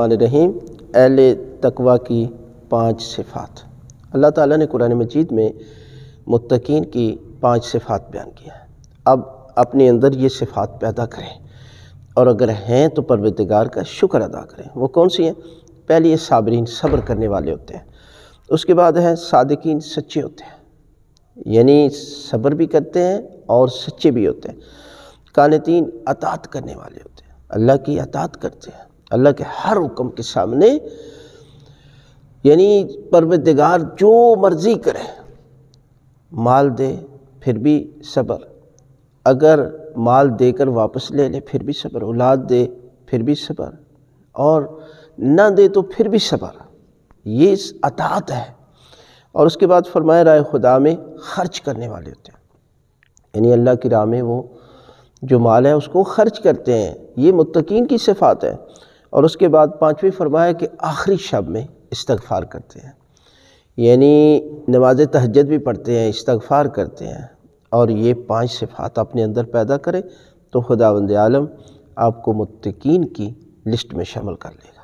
रहीम अहल तकवा की पांच सिफ़ात अल्लाह ताला ने कुरान मजीद में मुतकीन की पांच सिफ़ात बयान किया है अब अपने अंदर ये सिफ़ात पैदा करें और अगर हैं तो परवदगार का शुक्र अदा करें वो कौन सी हैं पहले ये साबरीन सब्र करने वाले होते हैं उसके बाद हैं सादकिन सच्चे होते हैं यानी सब्र भी करते हैं और सच्चे भी होते हैं कानतीन अतात करने वाले होते हैं अल्लाह की अतात करते हैं अल्लाह के हर हुक्म के सामने यानी परवदगार जो मर्ज़ी करे माल दे फिर भी सब्र अगर माल देकर वापस ले ले फिर भी सब्र औलाद दे फिर भी सब्र और ना दे तो फिर भी सब्र ये इस अतात है और उसके बाद फरमाए राय खुदा में खर्च करने वाले होते हैं यानी अल्लाह की राह में वो जो माल है उसको खर्च करते हैं ये मुतकीन की सिफात है और उसके बाद पाँचवीं फरमाया कि आखिरी शब में इस्तगफ़ार करते हैं यानी नमाज तहजद भी पढ़ते हैं इस्तगफ़ार करते हैं और ये पाँच सिफात अपने अंदर पैदा करें तो खुदा बंद आलम आपको मुतकीन की लिस्ट में शामिल कर लेगा